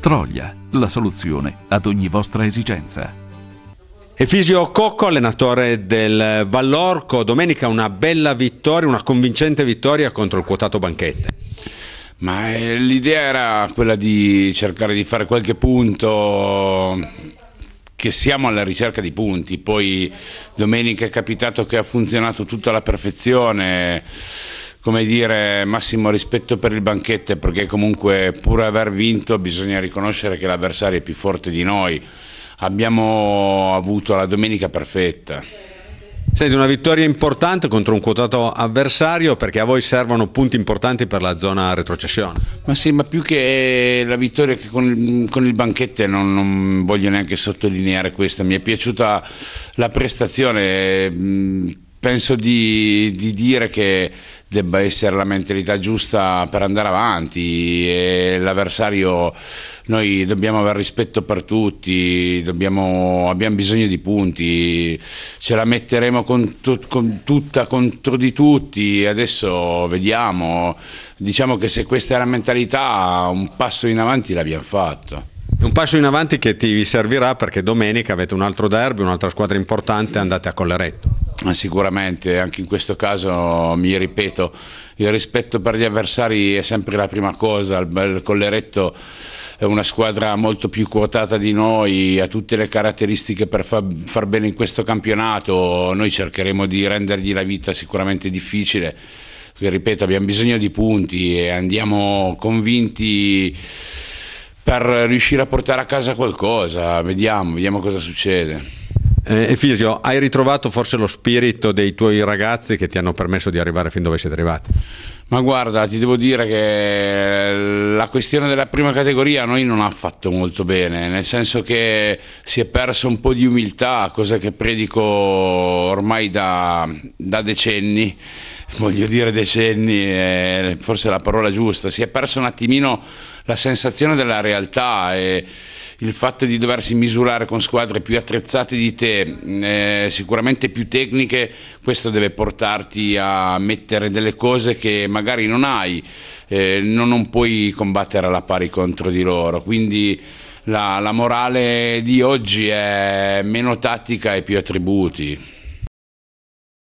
Troglia, la soluzione ad ogni vostra esigenza. Efisio Cocco, allenatore del Vallorco, domenica una bella vittoria, una convincente vittoria contro il quotato Banchette. Ma eh, l'idea era quella di cercare di fare qualche punto che siamo alla ricerca di punti, poi domenica è capitato che ha funzionato tutto alla perfezione come dire, massimo rispetto per il banchetto perché comunque pur aver vinto bisogna riconoscere che l'avversario è più forte di noi. Abbiamo avuto la domenica perfetta. Senti, una vittoria importante contro un quotato avversario perché a voi servono punti importanti per la zona retrocessione. Ma sì, ma più che la vittoria che con, il, con il banchetto non, non voglio neanche sottolineare questa, mi è piaciuta la prestazione mm, penso di, di, dire che debba essere la mentalità giusta per andare avanti e l'avversario noi dobbiamo avere rispetto per tutti dobbiamo, abbiamo bisogno di punti ce la metteremo con, con tutta contro di tutti adesso vediamo diciamo che se questa è la mentalità un passo in avanti l'abbiamo fatto un passo in avanti che ti servirà perché domenica avete un altro derby, un'altra squadra importante, andate a Colleretto. Sicuramente anche in questo caso mi ripeto, il rispetto per gli avversari è sempre la prima cosa, il Colleretto è una squadra molto più quotata di noi, ha tutte le caratteristiche per far bene in questo campionato, noi cercheremo di rendergli la vita sicuramente difficile, ripeto abbiamo bisogno di punti e andiamo convinti per riuscire a portare a casa qualcosa, vediamo, vediamo cosa succede. Eh, Efisio, hai ritrovato forse lo spirito dei tuoi ragazzi che ti hanno permesso di arrivare fin dove siete arrivati? Ma guarda, ti devo dire che la questione della prima categoria a noi non ha fatto molto bene, nel senso che si è perso un po' di umiltà, cosa che predico ormai da, da decenni, voglio dire decenni, è forse la parola giusta, si è perso un attimino la sensazione della realtà e il fatto di doversi misurare con squadre più attrezzate di te, eh, sicuramente più tecniche, questo deve portarti a mettere delle cose che magari non hai, eh, non, non, puoi combattere alla pari contro di loro. Quindi la, la morale di oggi è meno tattica e più attributi.